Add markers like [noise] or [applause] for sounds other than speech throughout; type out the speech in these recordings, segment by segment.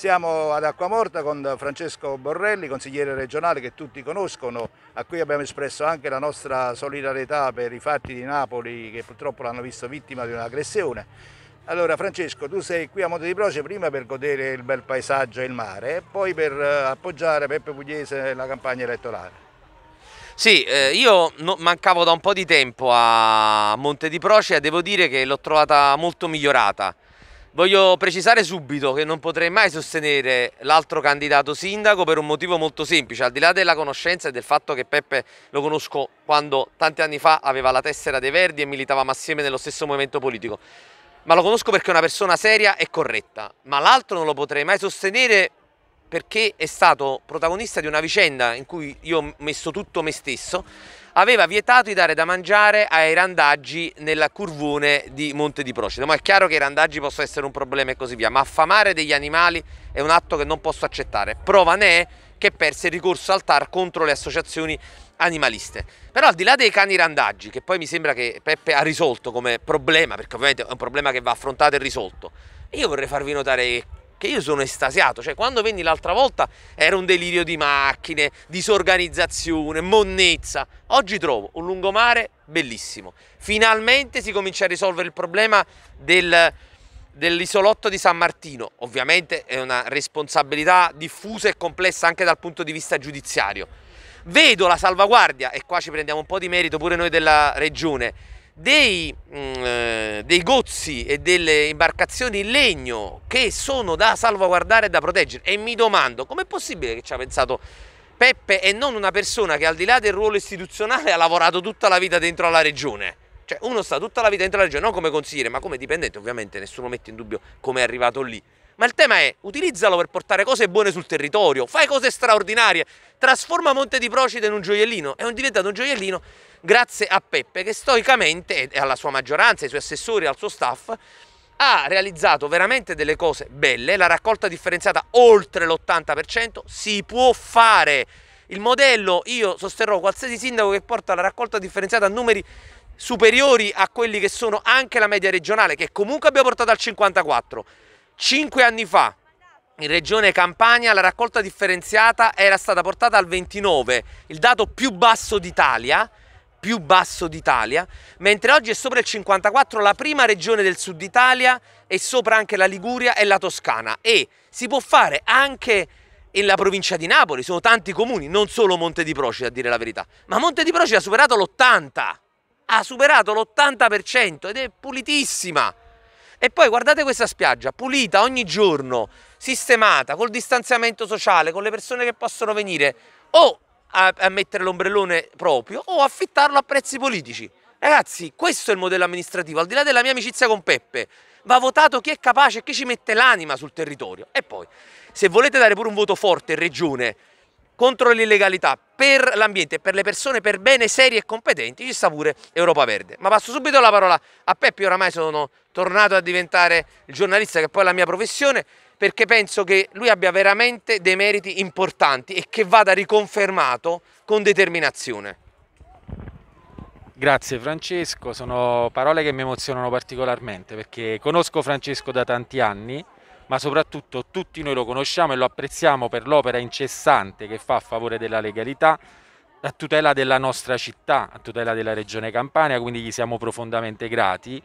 Siamo ad Acquamorta con Francesco Borrelli, consigliere regionale che tutti conoscono, a cui abbiamo espresso anche la nostra solidarietà per i fatti di Napoli che purtroppo l'hanno visto vittima di un'aggressione. Allora Francesco, tu sei qui a Monte di Proce prima per godere il bel paesaggio e il mare, poi per eh, appoggiare Peppe Pugliese nella campagna elettorale. Sì, eh, io no, mancavo da un po' di tempo a Monte di Proce e devo dire che l'ho trovata molto migliorata. Voglio precisare subito che non potrei mai sostenere l'altro candidato sindaco per un motivo molto semplice, al di là della conoscenza e del fatto che Peppe lo conosco quando tanti anni fa aveva la tessera dei Verdi e militavamo assieme nello stesso movimento politico, ma lo conosco perché è una persona seria e corretta, ma l'altro non lo potrei mai sostenere perché è stato protagonista di una vicenda in cui io ho messo tutto me stesso aveva vietato di dare da mangiare ai randaggi nella curvone di Monte di Procida. Ma è chiaro che i randaggi possono essere un problema e così via, ma affamare degli animali è un atto che non posso accettare. Prova ne è che perse il ricorso al TAR contro le associazioni animaliste. Però al di là dei cani randaggi, che poi mi sembra che Peppe ha risolto come problema, perché ovviamente è un problema che va affrontato e risolto, io vorrei farvi notare che io sono estasiato, cioè quando venni l'altra volta era un delirio di macchine, disorganizzazione, monnezza, oggi trovo un lungomare bellissimo, finalmente si comincia a risolvere il problema del dell'isolotto di San Martino. Ovviamente è una responsabilità diffusa e complessa anche dal punto di vista giudiziario. Vedo la salvaguardia, e qua ci prendiamo un po' di merito pure noi della regione, dei, mh, mm, eh, dei, gozzi e delle imbarcazioni in legno che sono da salvaguardare e da proteggere. E mi domando, com'è possibile che ci ha pensato Peppe e non una persona che al di là del ruolo istituzionale [laughs] ha lavorato tutta la vita dentro alla regione? Cioè uno sta tutta la vita dentro la regione, non come consigliere, ma come dipendente, ovviamente nessuno mette in dubbio come è arrivato lì. Ma il tema è utilizzalo per portare cose buone sul territorio, fai cose straordinarie, trasforma Monte di Procida in un gioiellino, è diventato un gioiellino grazie a Peppe che stoicamente e alla sua maggioranza, ai suoi assessori, al suo staff ha realizzato veramente delle cose belle, la raccolta differenziata oltre l'80% si può fare. Il modello, io sosterrò qualsiasi sindaco che porta la raccolta differenziata a numeri superiori a quelli che sono anche la media regionale, che comunque abbiamo portato al 54 Cinque anni fa in regione Campania la raccolta differenziata era stata portata al 29, il dato più basso d'Italia, più basso d'Italia, mentre oggi è sopra il 54 la prima regione del sud Italia e sopra anche la Liguria e la Toscana e si può fare anche nella provincia di Napoli, sono tanti comuni, non solo Monte di Procida a dire la verità, ma Monte di Procida ha superato l'80, ha superato l'80% ed è pulitissima. E poi guardate questa spiaggia, pulita ogni giorno, sistemata, col distanziamento sociale, con le persone che possono venire o a, a mettere l'ombrellone proprio o affittarlo a prezzi politici. Ragazzi, questo è il modello amministrativo, al di là della mia amicizia con Peppe, va votato chi è capace e chi ci mette l'anima sul territorio. E poi, se volete dare pure un voto forte in regione contro l'illegalità, per l'ambiente e per le persone per bene, serie e competenti, ci sta pure Europa Verde. Ma passo subito la parola a Peppi, oramai sono tornato a diventare il giornalista che poi è la mia professione, perché penso che lui abbia veramente dei meriti importanti e che vada riconfermato con determinazione. Grazie Francesco, sono parole che mi emozionano particolarmente perché conosco Francesco da tanti anni ma soprattutto tutti noi lo conosciamo e lo apprezziamo per l'opera incessante che fa a favore della legalità, a tutela della nostra città, a tutela della regione Campania, quindi gli siamo profondamente grati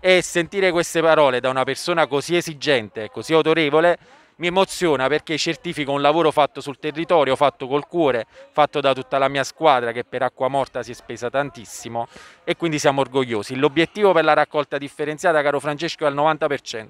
e sentire queste parole da una persona così esigente e così autorevole mi emoziona perché certifico un lavoro fatto sul territorio, fatto col cuore, fatto da tutta la mia squadra che per acqua morta si è spesa tantissimo e quindi siamo orgogliosi. L'obiettivo per la raccolta differenziata, caro Francesco, è al 90%.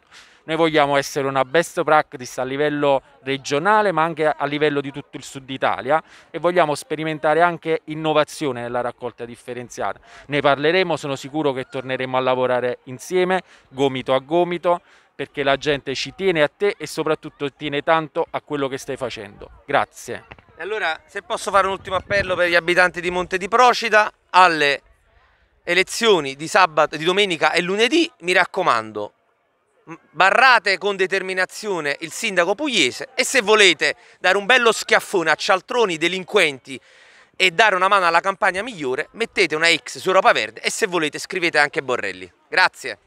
Noi vogliamo essere una best practice a livello regionale ma anche a livello di tutto il sud Italia e vogliamo sperimentare anche innovazione nella raccolta differenziata. Ne parleremo, sono sicuro che torneremo a lavorare insieme, gomito a gomito, perché la gente ci tiene a te e soprattutto tiene tanto a quello che stai facendo. Grazie. E allora, se posso fare un ultimo appello per gli abitanti di Monte di Procida, alle elezioni di sabato, di domenica e lunedì, mi raccomando, barrate con determinazione il sindaco pugliese e se volete dare un bello schiaffone a cialtroni delinquenti e dare una mano alla campagna migliore, mettete una X su Europa Verde e se volete scrivete anche Borrelli. Grazie.